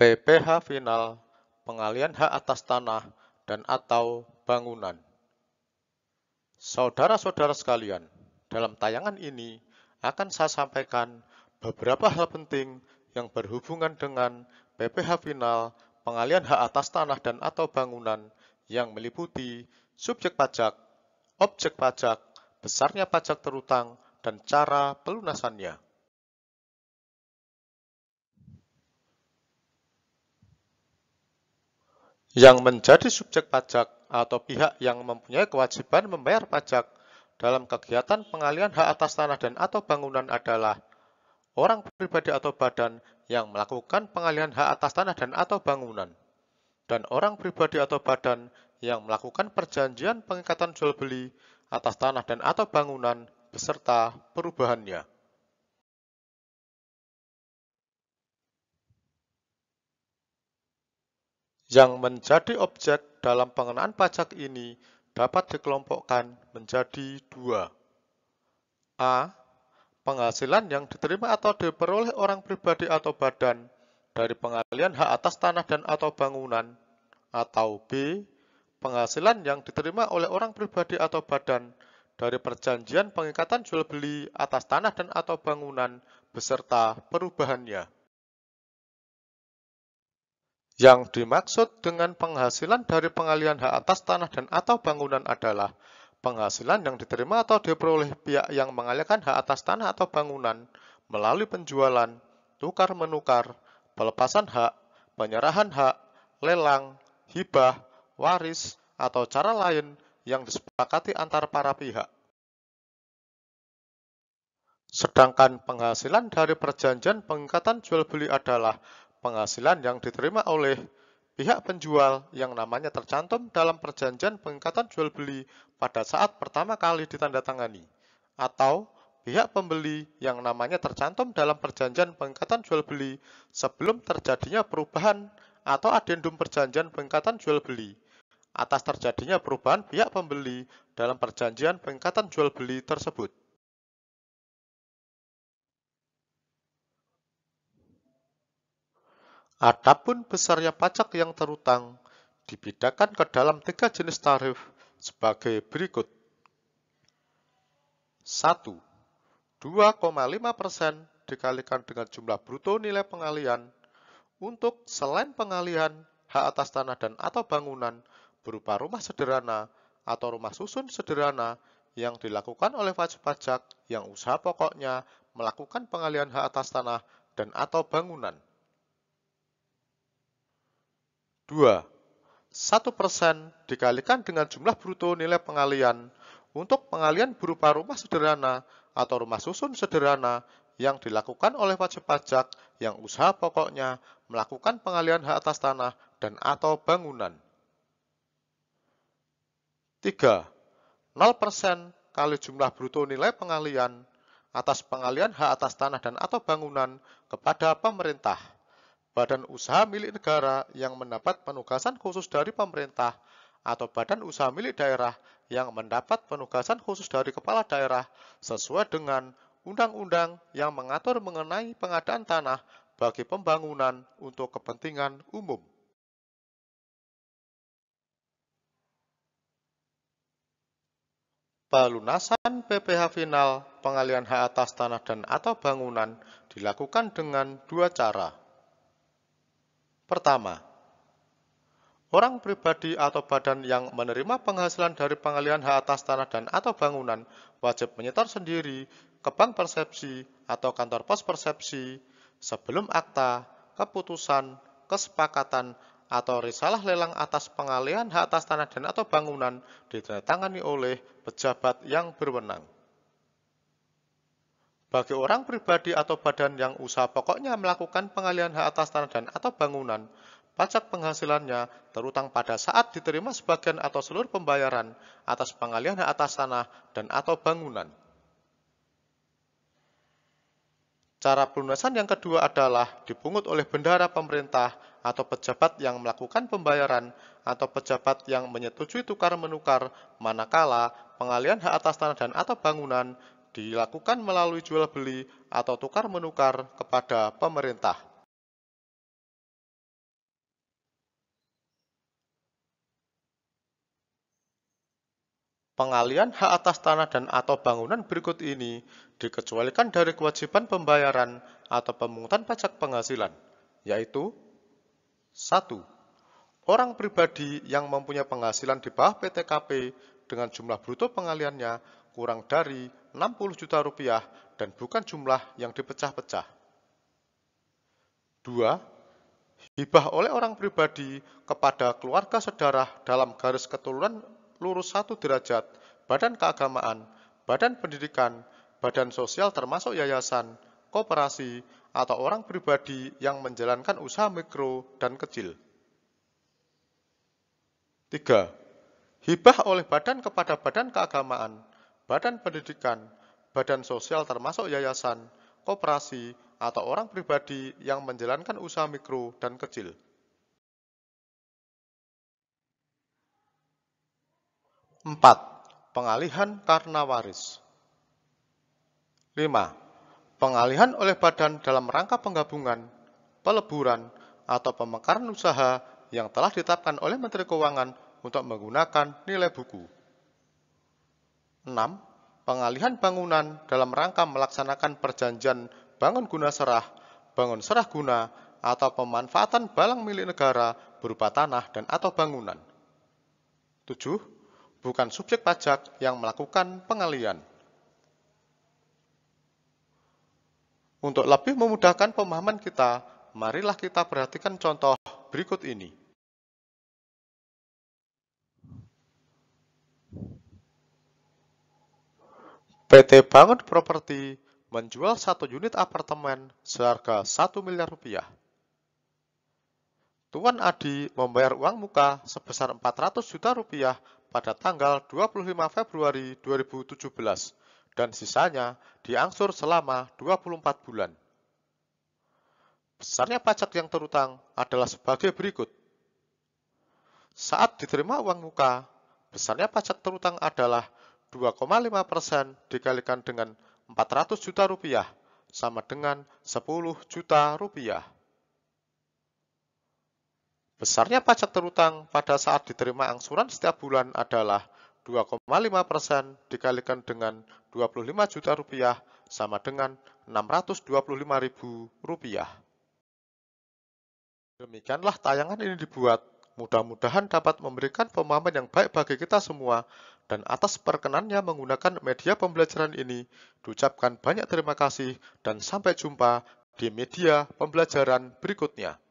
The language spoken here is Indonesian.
PPH final, pengalian hak atas tanah dan atau bangunan. Saudara-saudara sekalian, dalam tayangan ini akan saya sampaikan beberapa hal penting yang berhubungan dengan PPH final, pengalian hak atas tanah dan atau bangunan yang meliputi subjek pajak, objek pajak, besarnya pajak terutang, dan cara pelunasannya. yang menjadi subjek pajak atau pihak yang mempunyai kewajiban membayar pajak dalam kegiatan pengalian hak atas tanah dan atau bangunan adalah orang pribadi atau badan yang melakukan pengalian hak atas tanah dan atau bangunan dan orang pribadi atau badan yang melakukan perjanjian pengikatan jual beli atas tanah dan atau bangunan beserta perubahannya. yang menjadi objek dalam pengenaan pajak ini dapat dikelompokkan menjadi dua. A. Penghasilan yang diterima atau diperoleh orang pribadi atau badan dari pengalian hak atas tanah dan atau bangunan, atau B. Penghasilan yang diterima oleh orang pribadi atau badan dari perjanjian pengikatan jual beli atas tanah dan atau bangunan beserta perubahannya. Yang dimaksud dengan penghasilan dari pengalian hak atas tanah dan atau bangunan adalah penghasilan yang diterima atau diperoleh pihak yang mengalihkan hak atas tanah atau bangunan melalui penjualan, tukar-menukar, pelepasan hak, penyerahan hak, lelang, hibah, waris, atau cara lain yang disepakati antar para pihak. Sedangkan penghasilan dari perjanjian pengikatan jual beli adalah penghasilan yang diterima oleh pihak penjual yang namanya tercantum dalam perjanjian pengikatan jual beli pada saat pertama kali ditandatangani, atau pihak pembeli yang namanya tercantum dalam perjanjian pengikatan jual beli sebelum terjadinya perubahan atau adendum perjanjian pengikatan jual beli atas terjadinya perubahan pihak pembeli dalam perjanjian pengikatan jual beli tersebut. Adapun besarnya pajak yang terutang dibedakan ke dalam tiga jenis tarif sebagai berikut. 1. 2,5% dikalikan dengan jumlah bruto nilai pengalian untuk selain pengalian hak atas tanah dan atau bangunan berupa rumah sederhana atau rumah susun sederhana yang dilakukan oleh wajib pajak yang usaha pokoknya melakukan pengalian hak atas tanah dan atau bangunan. 2. 1% dikalikan dengan jumlah bruto nilai pengalian untuk pengalian berupa rumah sederhana atau rumah susun sederhana yang dilakukan oleh wajib pajak yang usaha pokoknya melakukan pengalian hak atas tanah dan atau bangunan. 3. 0% kali jumlah bruto nilai pengalian atas pengalian hak atas tanah dan atau bangunan kepada pemerintah badan usaha milik negara yang mendapat penugasan khusus dari pemerintah atau badan usaha milik daerah yang mendapat penugasan khusus dari kepala daerah sesuai dengan undang-undang yang mengatur mengenai pengadaan tanah bagi pembangunan untuk kepentingan umum. Pelunasan PPh final pengalian hak atas tanah dan atau bangunan dilakukan dengan dua cara. Pertama, Orang pribadi atau badan yang menerima penghasilan dari pengalihan hak atas tanah dan atau bangunan wajib menyetor sendiri ke bank persepsi atau kantor pos persepsi sebelum akta, keputusan, kesepakatan, atau risalah lelang atas pengalihan hak atas tanah dan atau bangunan ditandatangani oleh pejabat yang berwenang. Bagi orang pribadi atau badan yang usaha pokoknya melakukan pengalihan hak atas tanah dan atau bangunan, pajak penghasilannya terutang pada saat diterima sebagian atau seluruh pembayaran atas pengalihan hak atas tanah dan atau bangunan. Cara pelunasan yang kedua adalah dipungut oleh bendara pemerintah atau pejabat yang melakukan pembayaran atau pejabat yang menyetujui tukar-menukar manakala pengalian hak atas tanah dan atau bangunan dilakukan melalui jual beli atau tukar menukar kepada pemerintah. Pengalian hak atas tanah dan atau bangunan berikut ini dikecualikan dari kewajiban pembayaran atau pemungutan pajak penghasilan, yaitu 1. Orang pribadi yang mempunyai penghasilan di bawah PTKP dengan jumlah bruto pengaliannya kurang dari 60 juta rupiah dan bukan jumlah yang dipecah-pecah. 2. Hibah oleh orang pribadi kepada keluarga saudara dalam garis keturunan lurus satu derajat, badan keagamaan, badan pendidikan, badan sosial termasuk yayasan, koperasi, atau orang pribadi yang menjalankan usaha mikro dan kecil. 3. Hibah oleh badan kepada badan keagamaan, badan pendidikan, badan sosial termasuk yayasan, koperasi, atau orang pribadi yang menjalankan usaha mikro dan kecil. Empat, Pengalihan karena waris. Lima, Pengalihan oleh badan dalam rangka penggabungan, peleburan, atau pemekaran usaha yang telah ditetapkan oleh Menteri Keuangan untuk menggunakan nilai buku. 6. Pengalihan bangunan dalam rangka melaksanakan perjanjian bangun guna serah, bangun serah guna, atau pemanfaatan balang milik negara berupa tanah dan atau bangunan. 7. Bukan subjek pajak yang melakukan pengalihan Untuk lebih memudahkan pemahaman kita, marilah kita perhatikan contoh berikut ini. PT Bangun Properti menjual satu unit apartemen seharga 1 miliar rupiah. Tuan Adi membayar uang muka sebesar 400 juta rupiah pada tanggal 25 Februari 2017 dan sisanya diangsur selama 24 bulan. Besarnya pajak yang terutang adalah sebagai berikut. Saat diterima uang muka, besarnya pajak terutang adalah 2,5 persen dikalikan dengan 400 juta rupiah sama dengan 10 juta rupiah. Besarnya pajak terutang pada saat diterima angsuran setiap bulan adalah 2,5 persen dikalikan dengan 25 juta rupiah sama dengan 625 ribu rupiah. Demikianlah tayangan ini dibuat. Mudah-mudahan dapat memberikan pemahaman yang baik bagi kita semua dan atas perkenannya menggunakan media pembelajaran ini. Diucapkan banyak terima kasih dan sampai jumpa di media pembelajaran berikutnya.